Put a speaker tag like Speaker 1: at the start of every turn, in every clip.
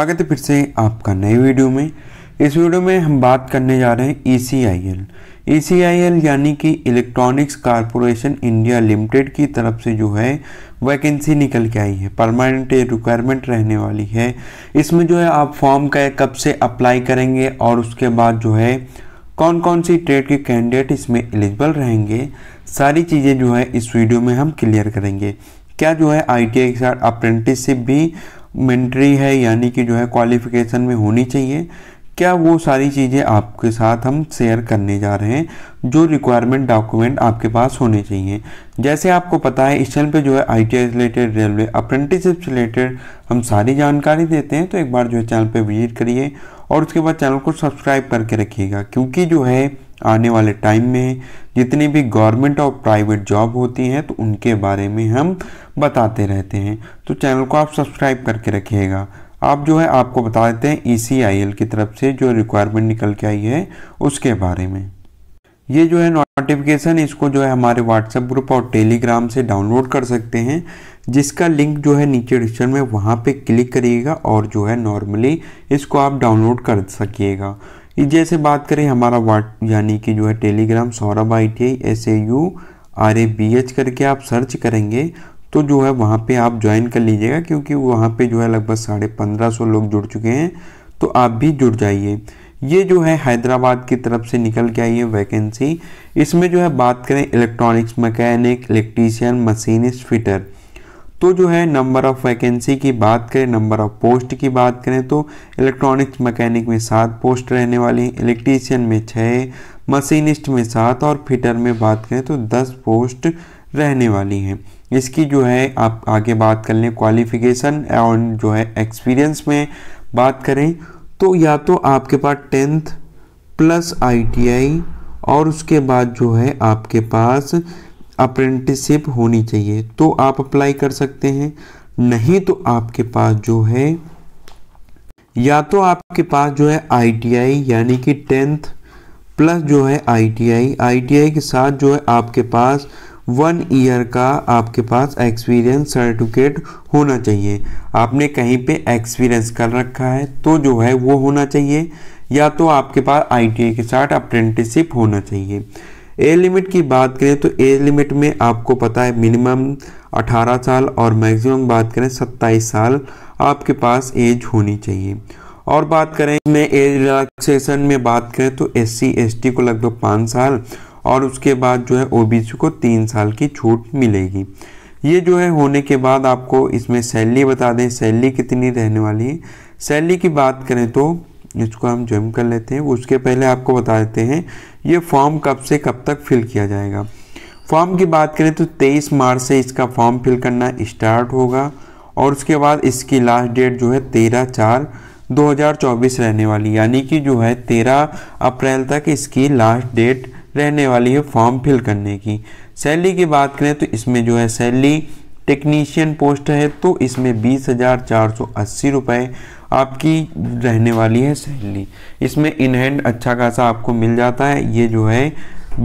Speaker 1: स्वागत है फिर से आपका नए वीडियो में इस वीडियो में हम बात करने जा रहे हैं ई सी I L E C I L यानी कि इलेक्ट्रॉनिक्स कॉरपोरेशन इंडिया लिमिटेड की तरफ से जो है वैकेंसी निकल के आई है परमानेंट रिक्वायरमेंट रहने वाली है इसमें जो है आप फॉर्म का कब से अप्लाई करेंगे और उसके बाद जो है कौन कौन सी ट्रेड के कैंडिडेट इसमें एलिजिबल रहेंगे सारी चीज़ें जो है इस वीडियो में हम क्लियर करेंगे क्या जो है आई के साथ अप्रेंटिसशिप भी मेंट्री है यानी कि जो है क्वालिफिकेशन में होनी चाहिए क्या वो सारी चीज़ें आपके साथ हम शेयर करने जा रहे हैं जो रिक्वायरमेंट डॉक्यूमेंट आपके पास होने चाहिए जैसे आपको पता है इस चैनल पे जो है आई रिलेटेड रेलवे से रिलेटेड हम सारी जानकारी देते हैं तो एक बार जो है चैनल पे विजिट करिए और उसके बाद चैनल को सब्सक्राइब करके रखिएगा क्योंकि जो है आने वाले टाइम में जितनी भी गवर्नमेंट और प्राइवेट जॉब होती हैं तो उनके बारे में हम बताते रहते हैं तो चैनल को आप सब्सक्राइब करके रखिएगा आप जो है आपको बता देते हैं ई e की तरफ से जो रिक्वायरमेंट निकल के आई है उसके बारे में ये जो है नोटिफिकेशन इसको जो है हमारे व्हाट्सएप ग्रुप और टेलीग्राम से डाउनलोड कर सकते हैं जिसका लिंक जो है नीचे डिस्क्रिप्शन में वहाँ पे क्लिक करिएगा और जो है नॉर्मली इसको आप डाउनलोड कर सकिएगा जैसे बात करें हमारा वाट यानी कि जो है Telegram Saurabh I T I S A U R A B H करके आप सर्च करेंगे तो जो है वहाँ पे आप ज्वाइन कर लीजिएगा क्योंकि वहाँ पे जो है लगभग साढ़े पंद्रह सौ लोग जुड़ चुके हैं तो आप भी जुड़ जाइए ये जो है हैदराबाद की तरफ से निकल के आई है वैकेंसी इसमें जो है बात करें electronics mechanic electrician machinist fitter तो जो है नंबर ऑफ़ वैकेंसी की बात करें नंबर ऑफ़ पोस्ट की बात करें तो इलेक्ट्रॉनिक्स मैकेनिक में सात पोस्ट रहने वाली इलेक्ट्रीशियन में छः मशीनिस्ट में सात और फिटर में बात करें तो दस पोस्ट रहने वाली हैं इसकी जो है आप आगे बात कर लें क्वालिफिकेशन और जो है एक्सपीरियंस में बात करें तो या तो आपके पास टेंथ प्लस आईटीआई और उसके बाद जो है आपके पास अप्रेंटिसिप होनी चाहिए तो आप अप्लाई कर सकते हैं नहीं तो आपके पास जो है या तो आपके पास जो है आईटीआई यानी कि टेंथ प्लस जो है आईटीआई आईटीआई के साथ जो है आपके पास वन ईयर का आपके पास एक्सपीरियंस सर्टिफिकेट होना चाहिए आपने कहीं पे एक्सपीरियंस कर रखा है तो जो है वो होना चाहिए या तो आपके पास आईटीआई के साथ अप्रेंटिसिप होना चाहिए एज लिमिट की बात करें तो एज लिमिट में आपको पता है मिनिमम 18 साल और मैक्सिमम बात करें 27 साल आपके पास एज होनी चाहिए और बात करें में एज रिलैक्सेशन में बात करें तो एस सी को लगभग पाँच साल और उसके बाद जो है ओ को तीन साल की छूट मिलेगी ये जो है होने के बाद आपको इसमें सैलरी बता दें सैलरी कितनी रहने वाली है सैलरी की बात करें तो इसको हम जम कर लेते हैं उसके पहले आपको बता देते हैं ये फॉर्म कब से कब तक फिल किया जाएगा फॉर्म की बात करें तो 23 मार्च से इसका फॉर्म फिल करना स्टार्ट होगा और उसके बाद इसकी लास्ट डेट जो है तेरह चार 2024 रहने वाली यानी कि जो है 13 अप्रैल तक इसकी लास्ट डेट रहने वाली है फॉर्म फिल करने की सैलरी की बात करें तो इसमें जो है सैलरी टेक्नीशियन पोस्ट है तो इसमें बीस हज़ार चार सौ अस्सी रुपये आपकी रहने वाली है सैलरी इसमें इन हैंड अच्छा खासा आपको मिल जाता है ये जो है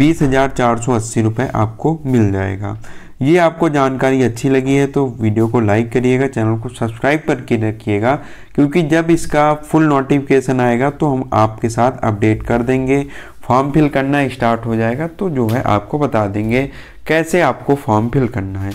Speaker 1: बीस हज़ार चार सौ अस्सी रुपये आपको मिल जाएगा ये आपको जानकारी अच्छी लगी है तो वीडियो को लाइक करिएगा चैनल को सब्सक्राइब करके रखिएगा क्योंकि जब इसका फुल नोटिफिकेशन आएगा तो हम आपके साथ अपडेट कर देंगे फॉर्म फिल करना स्टार्ट हो जाएगा तो जो है आपको बता देंगे कैसे आपको फॉर्म फिल करना है